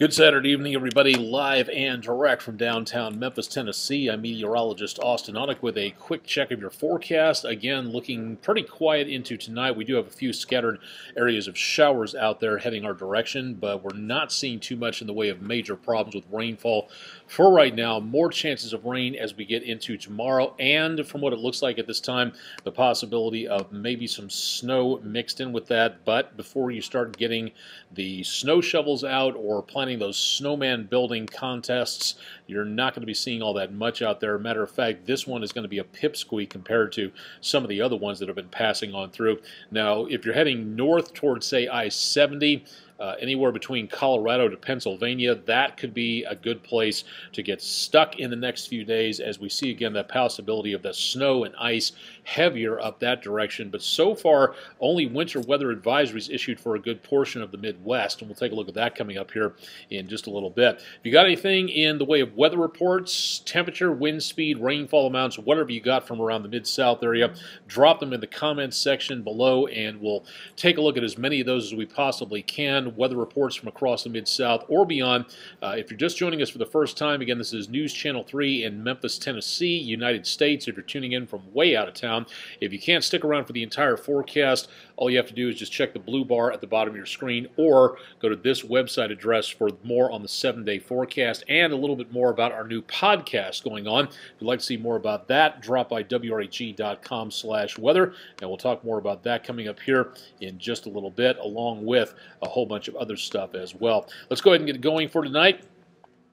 Good Saturday evening, everybody, live and direct from downtown Memphis, Tennessee. I'm meteorologist Austin Onick with a quick check of your forecast. Again, looking pretty quiet into tonight. We do have a few scattered areas of showers out there heading our direction, but we're not seeing too much in the way of major problems with rainfall for right now, more chances of rain as we get into tomorrow, and from what it looks like at this time, the possibility of maybe some snow mixed in with that. But before you start getting the snow shovels out or planning those snowman building contests, you're not going to be seeing all that much out there. Matter of fact, this one is going to be a pipsqueak compared to some of the other ones that have been passing on through. Now, if you're heading north towards, say, I 70, uh, anywhere between Colorado to Pennsylvania. That could be a good place to get stuck in the next few days as we see again the possibility of the snow and ice heavier up that direction. But so far, only winter weather advisories issued for a good portion of the Midwest. And we'll take a look at that coming up here in just a little bit. If you got anything in the way of weather reports, temperature, wind speed, rainfall amounts, whatever you got from around the Mid South area, drop them in the comments section below and we'll take a look at as many of those as we possibly can weather reports from across the Mid South or beyond. Uh, if you're just joining us for the first time, again, this is News Channel 3 in Memphis, Tennessee, United States. If you're tuning in from way out of town, if you can't stick around for the entire forecast, all you have to do is just check the blue bar at the bottom of your screen or go to this website address for more on the seven day forecast and a little bit more about our new podcast going on. If you'd like to see more about that, drop by wrag.com slash weather and we'll talk more about that coming up here in just a little bit along with a whole bunch of other stuff as well. Let's go ahead and get going for tonight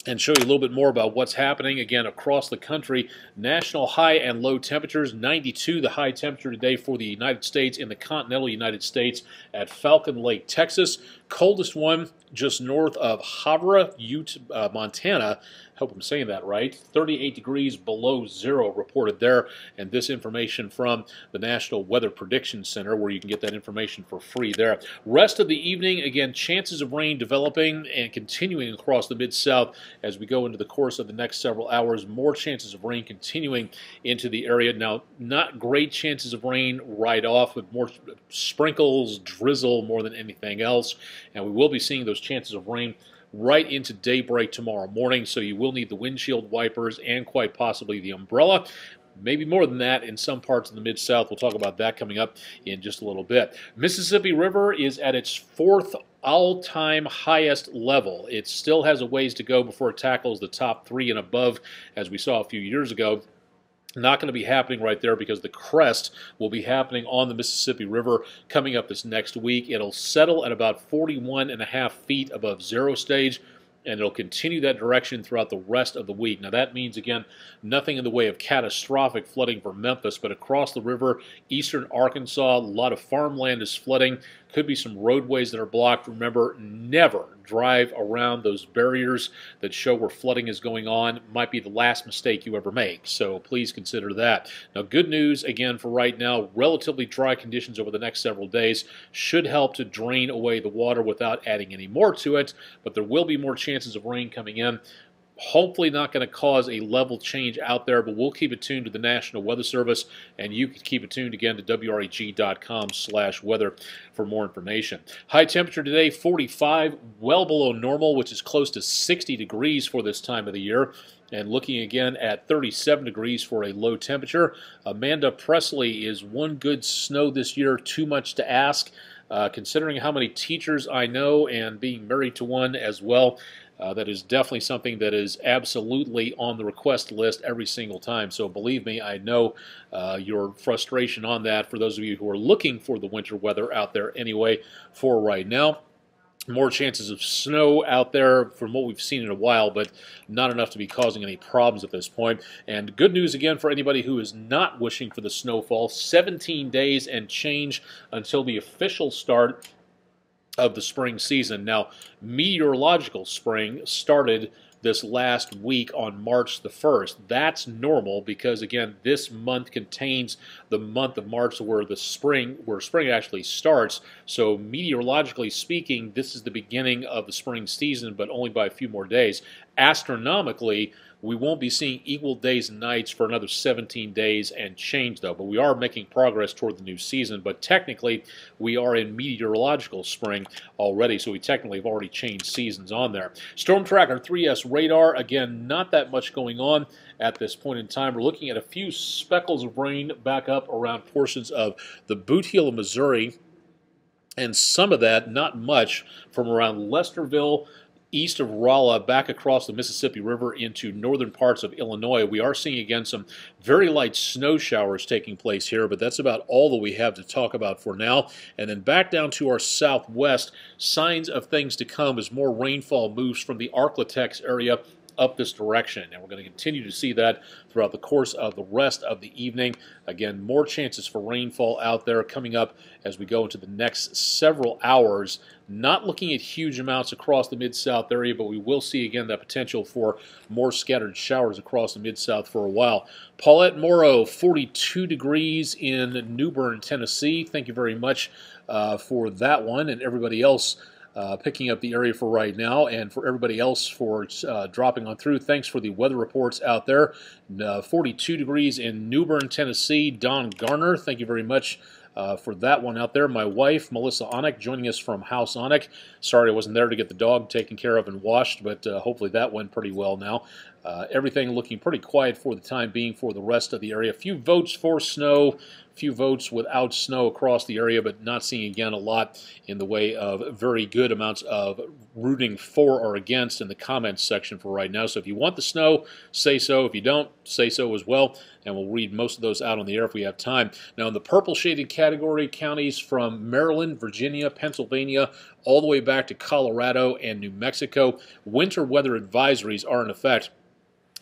and show you a little bit more about what's happening again across the country. National high and low temperatures 92, the high temperature today for the United States in the continental United States at Falcon Lake, Texas. Coldest one just north of Havre, Utah, uh, Montana, hope I'm saying that right, 38 degrees below zero reported there. And this information from the National Weather Prediction Center, where you can get that information for free there. Rest of the evening, again, chances of rain developing and continuing across the Mid-South as we go into the course of the next several hours. More chances of rain continuing into the area. Now, not great chances of rain right off, but more sprinkles, drizzle more than anything else. And we will be seeing those chances of rain right into daybreak tomorrow morning, so you will need the windshield wipers and quite possibly the umbrella maybe more than that in some parts of the Mid-South. We'll talk about that coming up in just a little bit. Mississippi River is at its fourth all-time highest level. It still has a ways to go before it tackles the top three and above, as we saw a few years ago not going to be happening right there because the crest will be happening on the Mississippi River coming up this next week. It'll settle at about 41 and a half feet above zero stage and it'll continue that direction throughout the rest of the week. Now that means, again, nothing in the way of catastrophic flooding for Memphis, but across the river, eastern Arkansas, a lot of farmland is flooding. Could be some roadways that are blocked. Remember, never drive around those barriers that show where flooding is going on. Might be the last mistake you ever make, so please consider that. Now, good news again for right now, relatively dry conditions over the next several days should help to drain away the water without adding any more to it, but there will be more chances of rain coming in hopefully not going to cause a level change out there, but we'll keep it tuned to the National Weather Service, and you can keep it tuned again to WREG.com slash weather for more information. High temperature today, 45, well below normal, which is close to 60 degrees for this time of the year and looking again at 37 degrees for a low temperature. Amanda Presley is one good snow this year, too much to ask. Uh, considering how many teachers I know and being married to one as well, uh, that is definitely something that is absolutely on the request list every single time. So believe me, I know uh, your frustration on that for those of you who are looking for the winter weather out there anyway for right now more chances of snow out there from what we've seen in a while, but not enough to be causing any problems at this point. And good news again for anybody who is not wishing for the snowfall. 17 days and change until the official start of the spring season. Now, meteorological spring started this last week on March the 1st. That's normal because again, this month contains the month of March where the spring where spring actually starts. So meteorologically speaking, this is the beginning of the spring season but only by a few more days. Astronomically, we won't be seeing equal days and nights for another 17 days and change, though. But we are making progress toward the new season. But technically, we are in meteorological spring already, so we technically have already changed seasons on there. Storm Tracker 3S radar, again, not that much going on at this point in time. We're looking at a few speckles of rain back up around portions of the Boot Heel of Missouri and some of that, not much, from around Lesterville east of Rolla back across the Mississippi River into northern parts of Illinois. We are seeing again some very light snow showers taking place here, but that's about all that we have to talk about for now. And then back down to our southwest, signs of things to come as more rainfall moves from the Arklatex area up this direction, and we're going to continue to see that throughout the course of the rest of the evening. Again, more chances for rainfall out there coming up as we go into the next several hours. Not looking at huge amounts across the Mid-South area, but we will see again that potential for more scattered showers across the Mid-South for a while. Paulette Morrow, 42 degrees in New Bern, Tennessee. Thank you very much uh, for that one and everybody else uh, picking up the area for right now, and for everybody else for uh, dropping on through. Thanks for the weather reports out there. Uh, 42 degrees in Newbern, Tennessee. Don Garner, thank you very much. Uh, for that one out there, my wife Melissa Onick joining us from House Onick. Sorry I wasn't there to get the dog taken care of and washed, but uh, hopefully that went pretty well now. Uh, everything looking pretty quiet for the time being for the rest of the area. A few votes for snow, few votes without snow across the area, but not seeing again a lot in the way of very good amounts of rooting for or against in the comments section for right now. So if you want the snow, say so. If you don't, say so as well. And we'll read most of those out on the air if we have time. Now, in the purple shaded category, counties from Maryland, Virginia, Pennsylvania, all the way back to Colorado and New Mexico, winter weather advisories are in effect.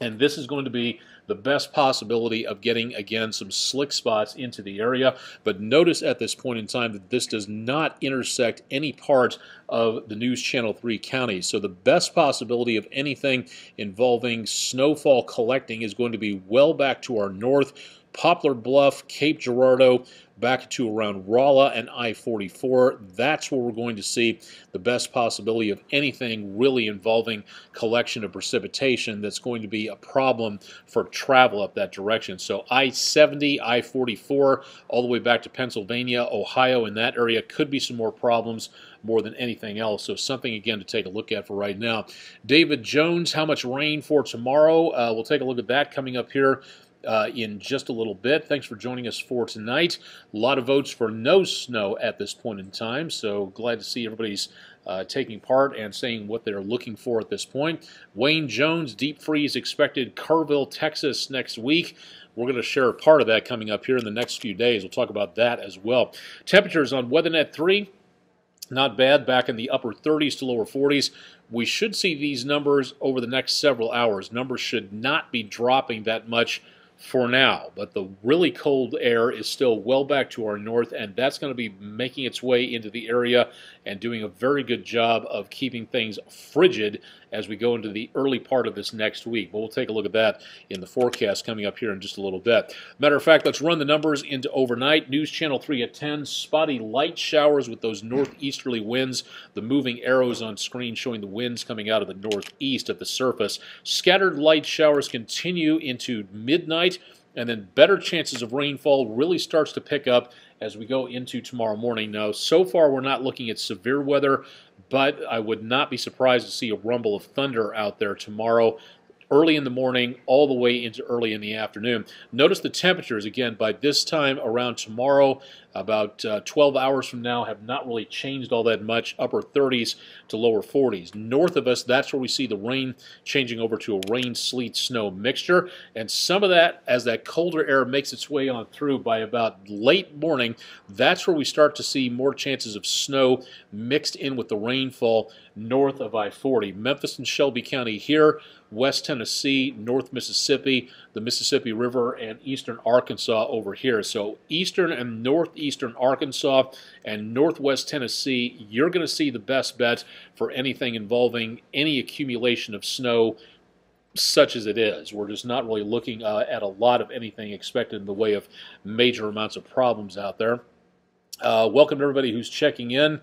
And this is going to be the best possibility of getting, again, some slick spots into the area. But notice at this point in time that this does not intersect any part of the News Channel 3 counties. So the best possibility of anything involving snowfall collecting is going to be well back to our north Poplar Bluff, Cape Girardeau, back to around Rolla and I-44. That's where we're going to see the best possibility of anything really involving collection of precipitation that's going to be a problem for travel up that direction. So I-70, I-44, all the way back to Pennsylvania, Ohio, in that area could be some more problems more than anything else. So something, again, to take a look at for right now. David Jones, how much rain for tomorrow? Uh, we'll take a look at that coming up here uh, in just a little bit. Thanks for joining us for tonight. A lot of votes for no snow at this point in time, so glad to see everybody's uh, taking part and saying what they're looking for at this point. Wayne Jones, deep freeze expected Kerrville, Texas next week. We're going to share a part of that coming up here in the next few days. We'll talk about that as well. Temperatures on WeatherNet 3, not bad, back in the upper 30s to lower 40s. We should see these numbers over the next several hours. Numbers should not be dropping that much for now, but the really cold air is still well back to our north, and that's going to be making its way into the area and doing a very good job of keeping things frigid as we go into the early part of this next week. But we'll take a look at that in the forecast coming up here in just a little bit. Matter of fact, let's run the numbers into overnight. News Channel 3 at 10, spotty light showers with those northeasterly winds. The moving arrows on screen showing the winds coming out of the northeast at the surface. Scattered light showers continue into midnight and then better chances of rainfall really starts to pick up as we go into tomorrow morning. Now, so far we're not looking at severe weather, but I would not be surprised to see a rumble of thunder out there tomorrow early in the morning all the way into early in the afternoon. Notice the temperatures again by this time around tomorrow about uh, 12 hours from now have not really changed all that much, upper 30s to lower 40s. North of us, that's where we see the rain changing over to a rain, sleet, snow mixture. And some of that, as that colder air makes its way on through by about late morning, that's where we start to see more chances of snow mixed in with the rainfall north of I-40. Memphis and Shelby County here, West Tennessee, North Mississippi, the Mississippi River, and eastern Arkansas over here. So eastern and northeast northeastern Arkansas and northwest Tennessee, you're going to see the best bet for anything involving any accumulation of snow such as it is. We're just not really looking uh, at a lot of anything expected in the way of major amounts of problems out there. Uh, welcome to everybody who's checking in.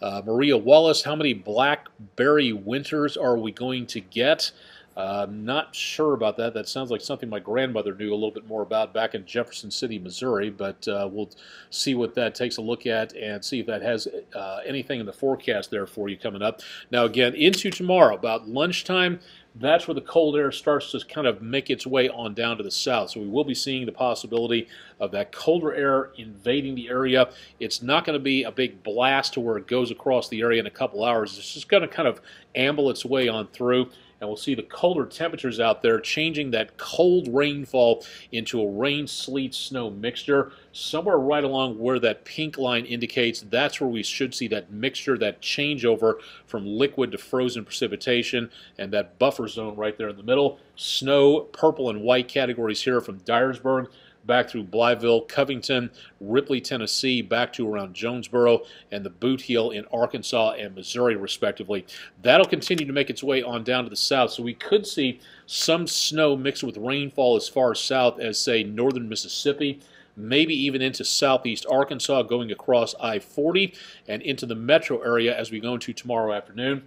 Uh, Maria Wallace, how many blackberry winters are we going to get? Uh, not sure about that. That sounds like something my grandmother knew a little bit more about back in Jefferson City, Missouri. But uh, we'll see what that takes a look at and see if that has uh, anything in the forecast there for you coming up. Now, again, into tomorrow, about lunchtime, that's where the cold air starts to kind of make its way on down to the south. So we will be seeing the possibility of that colder air invading the area. It's not going to be a big blast to where it goes across the area in a couple hours. It's just going to kind of amble its way on through and we'll see the colder temperatures out there changing that cold rainfall into a rain, sleet, snow mixture. Somewhere right along where that pink line indicates, that's where we should see that mixture, that changeover from liquid to frozen precipitation, and that buffer zone right there in the middle. Snow, purple and white categories here from Dyersburg back through Blyville, Covington, Ripley, Tennessee, back to around Jonesboro, and the Boot Heel in Arkansas and Missouri, respectively. That'll continue to make its way on down to the south, so we could see some snow mixed with rainfall as far south as, say, northern Mississippi maybe even into southeast Arkansas, going across I 40 and into the metro area as we go into tomorrow afternoon.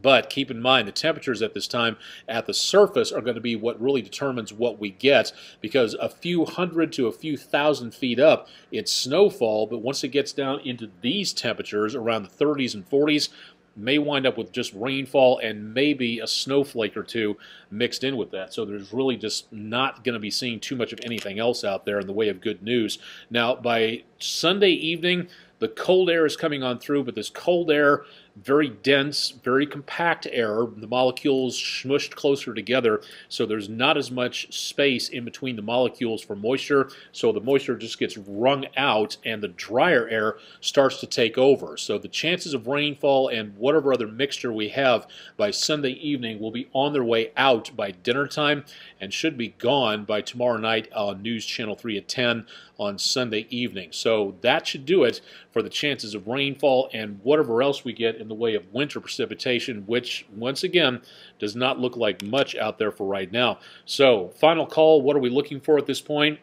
But keep in mind, the temperatures at this time at the surface are going to be what really determines what we get because a few hundred to a few thousand feet up, it's snowfall. But once it gets down into these temperatures around the 30s and 40s, may wind up with just rainfall and maybe a snowflake or two mixed in with that. So there's really just not going to be seeing too much of anything else out there in the way of good news. Now, by Sunday evening, the cold air is coming on through, but this cold air very dense, very compact air. The molecules smushed closer together, so there's not as much space in between the molecules for moisture. So the moisture just gets wrung out, and the drier air starts to take over. So the chances of rainfall and whatever other mixture we have by Sunday evening will be on their way out by dinner time and should be gone by tomorrow night on News Channel 3 at 10 on Sunday evening. So that should do it for the chances of rainfall and whatever else we get in the way of winter precipitation, which, once again, does not look like much out there for right now. So, final call, what are we looking for at this point?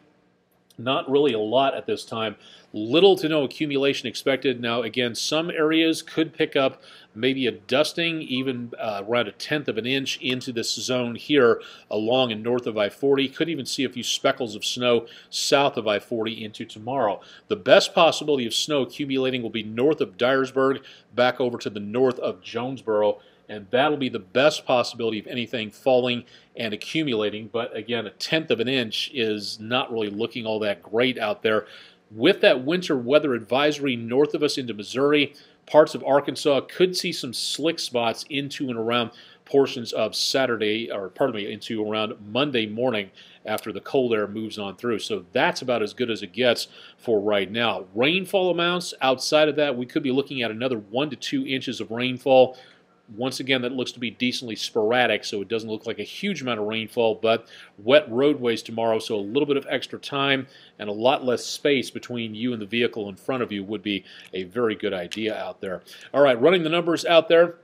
Not really a lot at this time. Little to no accumulation expected. Now, again, some areas could pick up maybe a dusting, even uh, around a tenth of an inch into this zone here along and north of I-40. Could even see a few speckles of snow south of I-40 into tomorrow. The best possibility of snow accumulating will be north of Dyersburg, back over to the north of Jonesboro, and that'll be the best possibility of anything falling and accumulating. But again, a tenth of an inch is not really looking all that great out there with that winter weather advisory north of us into Missouri, parts of Arkansas could see some slick spots into and around portions of Saturday, or pardon me, into around Monday morning after the cold air moves on through. So that's about as good as it gets for right now. Rainfall amounts outside of that, we could be looking at another one to two inches of rainfall once again, that looks to be decently sporadic, so it doesn't look like a huge amount of rainfall, but wet roadways tomorrow, so a little bit of extra time and a lot less space between you and the vehicle in front of you would be a very good idea out there. All right, running the numbers out there.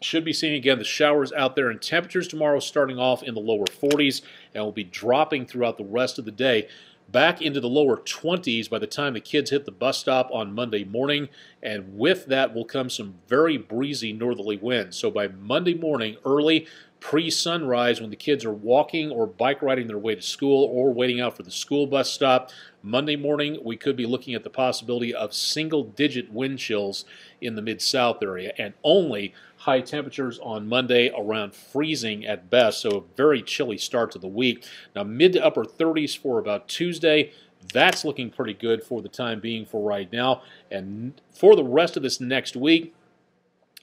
Should be seeing again the showers out there and temperatures tomorrow starting off in the lower 40s and will be dropping throughout the rest of the day back into the lower 20s by the time the kids hit the bus stop on Monday morning. And with that will come some very breezy northerly winds. So by Monday morning, early, pre sunrise, when the kids are walking or bike riding their way to school or waiting out for the school bus stop, Monday morning, we could be looking at the possibility of single digit wind chills in the mid south area and only high temperatures on Monday around freezing at best, so a very chilly start to the week. Now, mid to upper 30s for about Tuesday. That's looking pretty good for the time being for right now. And for the rest of this next week,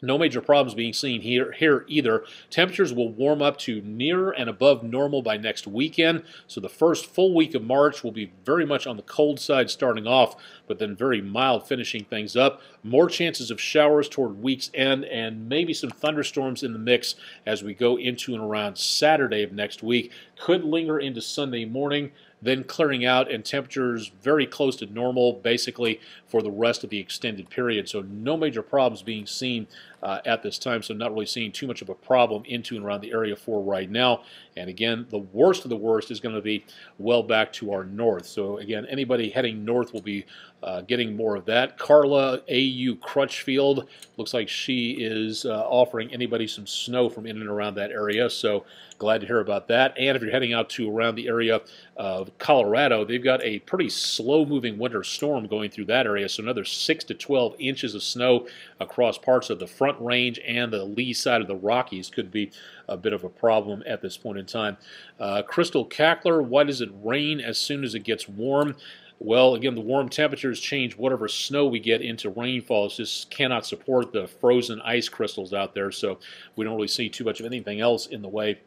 no major problems being seen here, here either. Temperatures will warm up to near and above normal by next weekend. So the first full week of March will be very much on the cold side starting off, but then very mild finishing things up. More chances of showers toward week's end and maybe some thunderstorms in the mix as we go into and around Saturday of next week. Could linger into Sunday morning then clearing out and temperatures very close to normal basically for the rest of the extended period. So no major problems being seen uh, at this time, so not really seeing too much of a problem into and around the area for right now. And again, the worst of the worst is going to be well back to our north. So again, anybody heading north will be uh, getting more of that. Carla A.U. Crutchfield looks like she is uh, offering anybody some snow from in and around that area, so glad to hear about that. And if you're heading out to around the area of Colorado, they've got a pretty slow-moving winter storm going through that area, so another 6 to 12 inches of snow across parts of the front Front Range and the lee side of the Rockies could be a bit of a problem at this point in time. Uh, Crystal Cackler, why does it rain as soon as it gets warm? Well, again, the warm temperatures change whatever snow we get into rainfall. It just cannot support the frozen ice crystals out there, so we don't really see too much of anything else in the way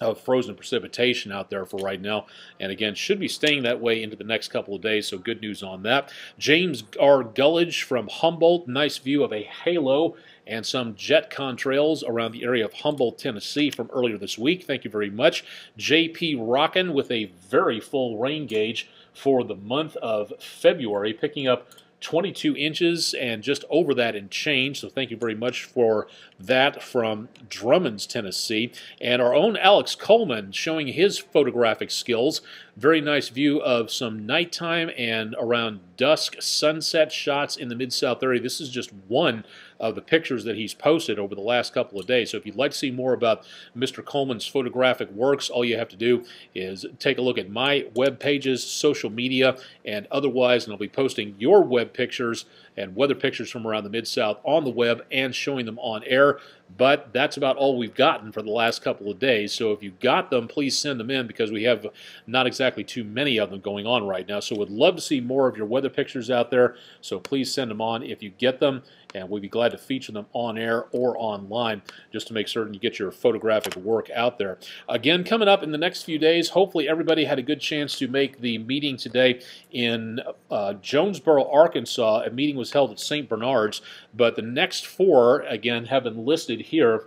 of frozen precipitation out there for right now. And again, should be staying that way into the next couple of days, so good news on that. James R. Gullidge from Humboldt, nice view of a halo and some jet contrails around the area of Humboldt, Tennessee from earlier this week. Thank you very much. JP Rockin with a very full rain gauge for the month of February, picking up 22 inches and just over that in change. So thank you very much for that from Drummonds, Tennessee. And our own Alex Coleman showing his photographic skills. Very nice view of some nighttime and around dusk sunset shots in the Mid South area. This is just one of the pictures that he's posted over the last couple of days. So if you'd like to see more about Mr. Coleman's photographic works, all you have to do is take a look at my web pages, social media, and otherwise, and I'll be posting your web pictures and weather pictures from around the Mid-South on the web and showing them on air. But that's about all we've gotten for the last couple of days. So if you've got them, please send them in because we have not exactly too many of them going on right now. So we would love to see more of your weather pictures out there. So please send them on if you get them, and we'd be glad to feature them on air or online just to make certain you get your photographic work out there. Again, coming up in the next few days, hopefully everybody had a good chance to make the meeting today in uh, Jonesboro, Arkansas. A meeting was held at St. Bernard's, but the next four, again, have been listed here.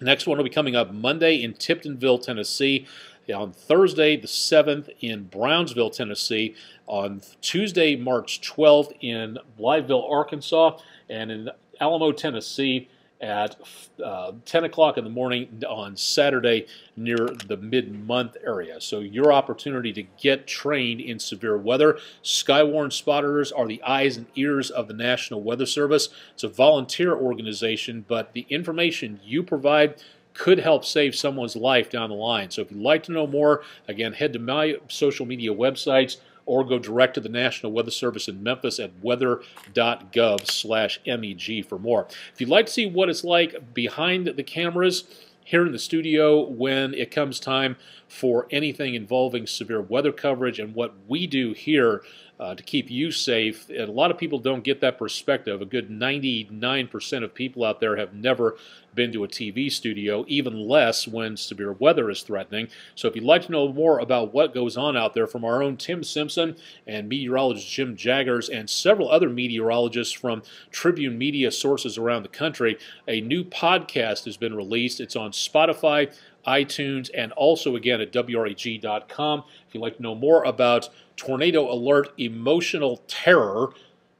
Next one will be coming up Monday in Tiptonville, Tennessee. On Thursday, the 7th, in Brownsville, Tennessee. On Tuesday, March 12th, in Blytheville, Arkansas. And in Alamo, Tennessee, at uh, 10 o'clock in the morning on Saturday near the mid month area. So, your opportunity to get trained in severe weather. Skywarn spotters are the eyes and ears of the National Weather Service. It's a volunteer organization, but the information you provide could help save someone's life down the line. So, if you'd like to know more, again, head to my social media websites or go direct to the National Weather Service in Memphis at weather.gov slash MEG for more. If you'd like to see what it's like behind the cameras, here in the studio when it comes time for anything involving severe weather coverage and what we do here uh, to keep you safe. And a lot of people don't get that perspective. A good 99% of people out there have never been to a TV studio, even less when severe weather is threatening. So if you'd like to know more about what goes on out there from our own Tim Simpson and meteorologist Jim Jaggers and several other meteorologists from Tribune Media sources around the country, a new podcast has been released. It's on Spotify, iTunes, and also again at WRAG.com. If you'd like to know more about Tornado Alert Emotional Terror,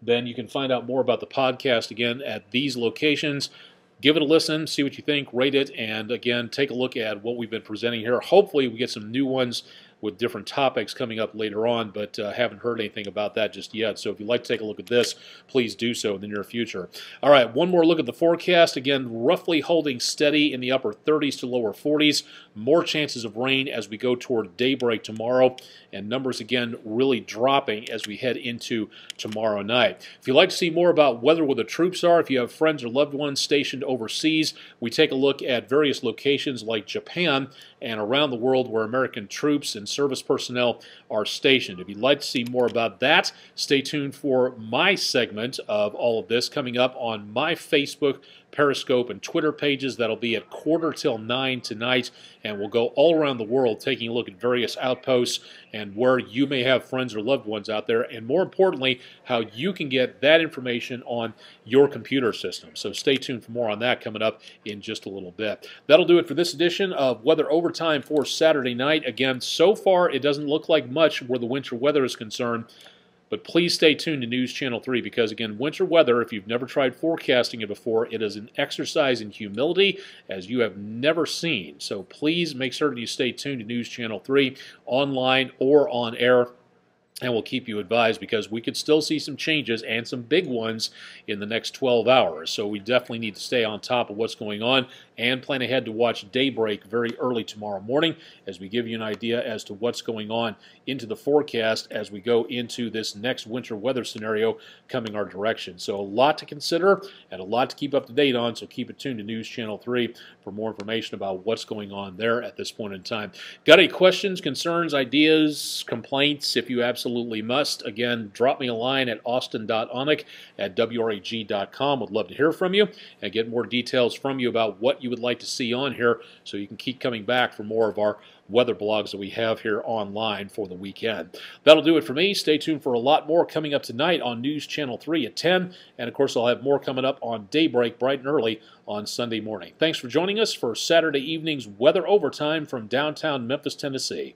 then you can find out more about the podcast again at these locations. Give it a listen, see what you think, rate it, and again, take a look at what we've been presenting here. Hopefully, we get some new ones with different topics coming up later on, but uh, haven't heard anything about that just yet. So if you'd like to take a look at this, please do so in the near future. All right, one more look at the forecast. Again, roughly holding steady in the upper 30s to lower 40s. More chances of rain as we go toward daybreak tomorrow, and numbers again really dropping as we head into tomorrow night. If you'd like to see more about weather where the troops are, if you have friends or loved ones stationed overseas, we take a look at various locations like Japan and around the world where American troops and and service personnel are stationed. If you'd like to see more about that, stay tuned for my segment of all of this coming up on my Facebook Periscope, and Twitter pages. That'll be at quarter till nine tonight, and we'll go all around the world taking a look at various outposts and where you may have friends or loved ones out there, and more importantly, how you can get that information on your computer system. So stay tuned for more on that coming up in just a little bit. That'll do it for this edition of Weather Overtime for Saturday night. Again, so far it doesn't look like much where the winter weather is concerned. But please stay tuned to News Channel 3 because, again, winter weather, if you've never tried forecasting it before, it is an exercise in humility as you have never seen. So please make certain you stay tuned to News Channel 3 online or on air and we'll keep you advised because we could still see some changes and some big ones in the next 12 hours. So we definitely need to stay on top of what's going on and plan ahead to watch daybreak very early tomorrow morning as we give you an idea as to what's going on into the forecast as we go into this next winter weather scenario coming our direction. So a lot to consider and a lot to keep up to date on, so keep it tuned to News Channel 3 for more information about what's going on there at this point in time. Got any questions, concerns, ideas, complaints? If you absolutely absolutely must. Again, drop me a line at austin.onic at wrag.com. Would love to hear from you and get more details from you about what you would like to see on here so you can keep coming back for more of our weather blogs that we have here online for the weekend. That'll do it for me. Stay tuned for a lot more coming up tonight on News Channel 3 at 10. And of course, I'll have more coming up on Daybreak bright and early on Sunday morning. Thanks for joining us for Saturday evening's Weather Overtime from downtown Memphis, Tennessee.